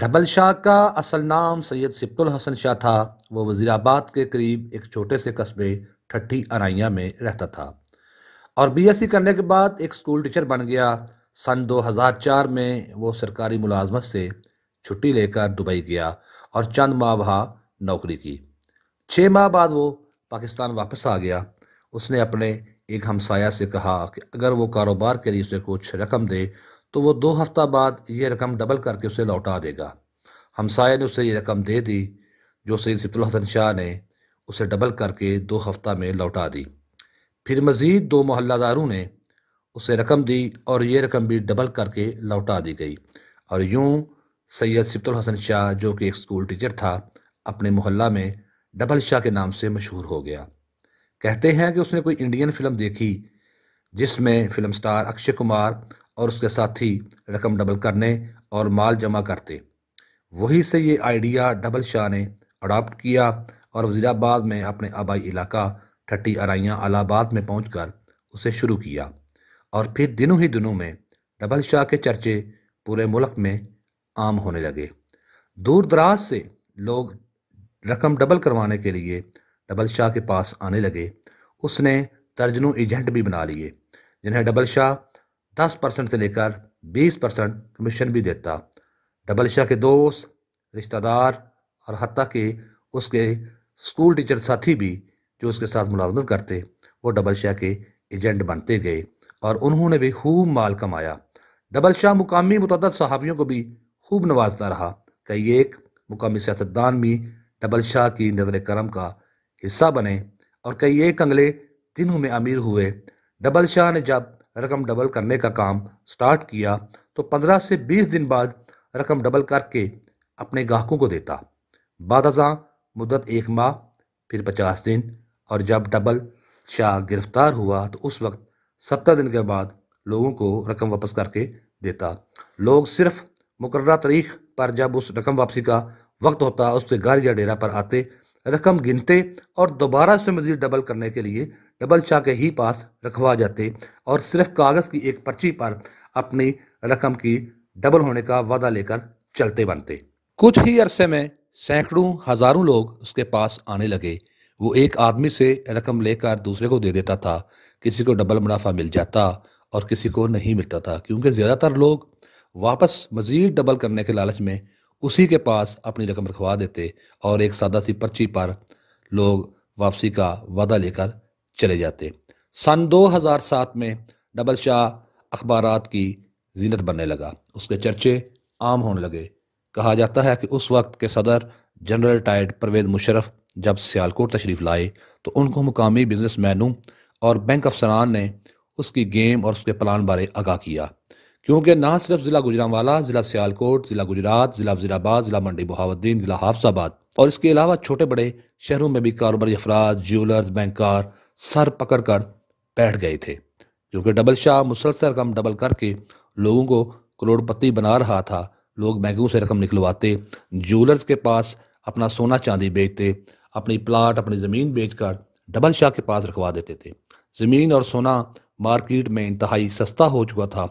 double Shah का असल नाम सैयद सिप्तुल हसन शाह था वो वज़ीराबाद के करीब एक छोटे से कस्बे ठट्ठी अनाइया में रहता था और बीएससी e करने के बाद एक स्कूल टीचर बन गया सन 2004 में वो सरकारी मुलाजमत से छुट्टी लेकर दुबई गया और चंद माह वहाँ नौकरी की छः माह बाद वो पाकिस्तान वापस आ गया उसने अपने एक हमसाया से कहा कि अगर वो कारोबार के लिए उसे कुछ रकम दे तो वो दो हफ्ता बाद ये रकम डबल करके उसे लौटा देगा हमसाय ने उसे ये रकम दे दी जो सैद सिफुल हसन शाह ने उसे डबल करके दो हफ्ता में लौटा दी फिर मज़ीद दो मोहल्लादारों ने उसे रकम दी और ये रकम भी डबल करके लौटा दी गई और यूँ सैयद सिप्तुल हसन शाह जो कि एक स्कूल टीचर था अपने मोहल्ला में डबल शाह के नाम से मशहूर हो गया कहते हैं कि उसने कोई इंडियन फिल्म देखी जिसमें फिल्म स्टार अक्षय कुमार और उसके साथ ही रकम डबल करने और माल जमा करते वहीं से ये आइडिया डबल शाह ने अडॉप्ट किया और वजीराबाद में अपने आबाई इलाका ठट्टी अराइयाँ अलाहाबाद में पहुँच उसे शुरू किया और फिर दिनों ही दिनों में डबल शाह के चर्चे पूरे मुल्क में आम होने लगे दूर दराज से लोग रकम डबल करवाने के लिए डबल शाह के पास आने लगे उसने तर्जनों एजेंट भी बना लिए जिन्हें डबल शाह दस परसेंट से लेकर बीस परसेंट कमीशन भी देता डबल शाह के दोस्त रिश्तेदार और हती के उसके स्कूल टीचर साथी भी जो उसके साथ मुलाजमत करते वो डबल शाह के एजेंट बनते गए और उन्होंने भी खूब माल कमाया डबल शाह मुकामी मुतद सहाफ़ियों को भी खूब नवाजता रहा कई एक मुकामी सियासतदान भी डबल शाह की नजर करम का हिस्सा बने और कई एक अंगले दिनों में अमीर हुए डबल शाह ने जब रकम डबल करने का काम स्टार्ट किया तो पंद्रह से बीस दिन बाद रकम डबल करके अपने गाहकों को देता बाद मुद्दत एक माह फिर पचास दिन और जब डबल शाह गिरफ्तार हुआ तो उस वक्त सत्तर दिन के बाद लोगों को रकम वापस करके देता लोग सिर्फ मुकर्रा तारीख पर जब उस रकम वापसी का वक्त होता उससे या डेरा पर आते रकम गिनते और दोबारा से मजीद डबल करने के लिए डबल शाह के ही पास रखवा जाते और सिर्फ कागज़ की एक पर्ची पर अपनी रकम की डबल होने का वादा लेकर चलते बनते कुछ ही अरसे में सैकड़ों हज़ारों लोग उसके पास आने लगे वो एक आदमी से रकम लेकर दूसरे को दे देता था किसी को डबल मुनाफा मिल जाता और किसी को नहीं मिलता था क्योंकि ज़्यादातर लोग वापस मज़ीद डबल करने के लालच में उसी के पास अपनी रकम रखवा देते और एक सादा सी पर्ची पर लोग वापसी का वादा लेकर चले जाते सन 2007 में डबल शाह अखबार की जीनत बनने लगा उसके चर्चे आम होने लगे कहा जाता है कि उस वक्त के सदर जनरल रिटायर्ड परवेज मुशरफ जब सियालकोट तशरीफ़ लाए तो उनको मुकामी बिजनेस मैनों और बैंक अफसरान ने उसकी गेम और उसके प्लान बारे आगाह किया क्योंकि ना सिर्फ जिला गुजरावाला जिला सियालकोट जिला गुजरात जिला वजीराबाद जिला मंडी बहावद्दीन जिला हाफसाबाद और इसके अलावा छोटे बड़े शहरों में भी कारोबारी अफराज ज्वेलर्स बैंकार सर पकड़ कर बैठ गए थे क्योंकि डबल शाह मुसलसल रकम डबल करके लोगों को करोड़पति बना रहा था लोग बैंकों से रकम निकलवाते ज्वेलर्स के पास अपना सोना चांदी बेचते अपनी प्लाट अपनी ज़मीन बेचकर डबल शाह के पास रखवा देते थे ज़मीन और सोना मार्केट में इंतहाई सस्ता हो चुका था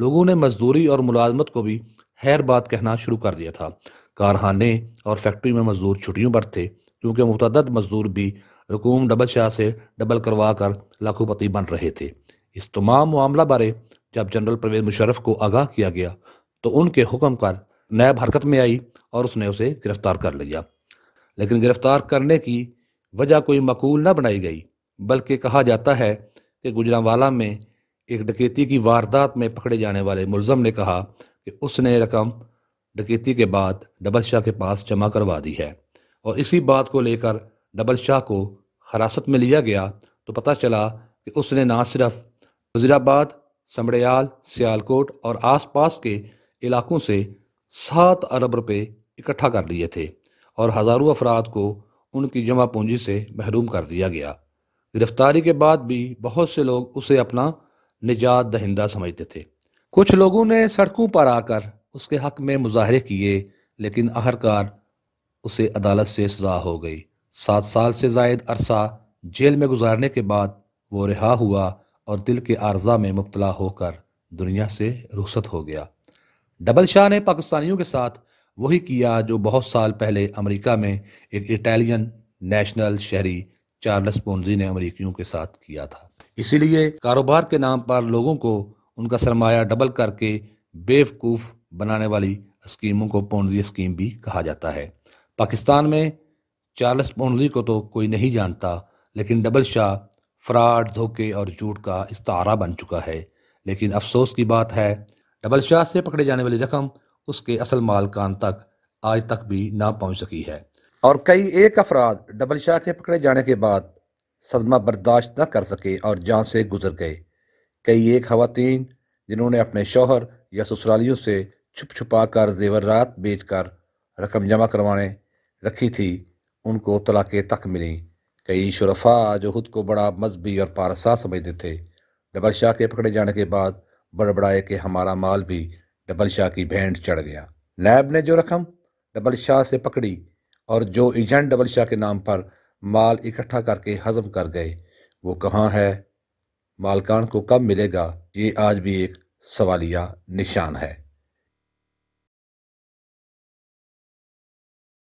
लोगों ने मजदूरी और मुलाजमत को भी हैर बात कहना शुरू कर दिया था कारखाने और फैक्ट्री में मजदूर छुट्टियों पर थे क्योंकि मुतद मजदूर भी रकूम डबल शाह से डबल करवा कर लाखोपति बन रहे थे इस तमाम मामला बारे जब जनरल परवेज मुशरफ को आगाह किया गया तो उनके हुक्म कर नैब हरकत में आई और उसने उसे गिरफ्तार कर लिया लेकिन गिरफ्तार करने की वजह कोई मकूल न बनाई गई बल्कि कहा जाता है कि गुजरावाला में एक डकैती की वारदात में पकड़े जाने वाले मुलजम ने कहा कि उसने रकम डकैती के बाद डबल शाह के पास जमा करवा दी है और इसी बात को लेकर डबल शाह को हिरासत में लिया गया तो पता चला कि उसने ना सिर्फ वजीराबाद समड़ियाल सियालकोट और आसपास के इलाकों से सात अरब रुपये इकट्ठा कर लिए थे और हज़ारों अफराद को उनकी जमा पूंजी से महरूम कर दिया गया गिरफ्तारी के बाद भी बहुत से लोग उसे अपना निजात दहिंदा समझते थे कुछ लोगों ने सड़कों पर आकर उसके हक में मुजाहरे किए लेकिन आखिरकार उसे अदालत से सजा हो गई सात साल से जायद अरसा जेल में गुजारने के बाद वो रिहा हुआ और दिल के आर्जा में मुबतला होकर दुनिया से रुखसत हो गया डबल शाह ने पाकिस्तानियों के साथ वही किया जो बहुत साल पहले अमेरिका में एक इटालियन नेशनल शहरी चार्ल्स पोन्जी ने अमरीकियों के साथ किया था इसीलिए कारोबार के नाम पर लोगों को उनका सरमाया डबल करके बेवकूफ़ बनाने वाली स्कीमों को पोन्जी स्कीम भी कहा जाता है पाकिस्तान में चार्ल्स पोन्जी को तो कोई नहीं जानता लेकिन डबल शाह फ्रॉड धोखे और झूठ का इस्तारा बन चुका है लेकिन अफसोस की बात है डबल शाह से पकड़े जाने वाली रकम उसके असल मालकान तक आज तक भी ना पहुंच सकी है और कई एक अफराद डबल शाह के पकड़े जाने के बाद सदमा बर्दाश्त न कर सके और जहाँ से गुजर गए कई एक खातन जिन्होंने अपने शोहर या ससुरालियों से छुप छुपा कर जेवरात बेच कर रकम जमा करवाने रखी थी उनको तलाक़े तक मिली कई शरफा जो खुद को बड़ा मजहबी और पारसा समझते थे डबल शाह के पकड़े जाने के बाद बड़बड़ाए के हमारा माल भी डबल शाह की भेंट चढ़ गया लैब ने जो रकम डबल शाह से पकड़ी और जो एजेंट डबल शाह के नाम पर माल इकट्ठा करके हजम कर गए वो कहाँ है मालकान को कब मिलेगा ये आज भी एक सवालिया निशान है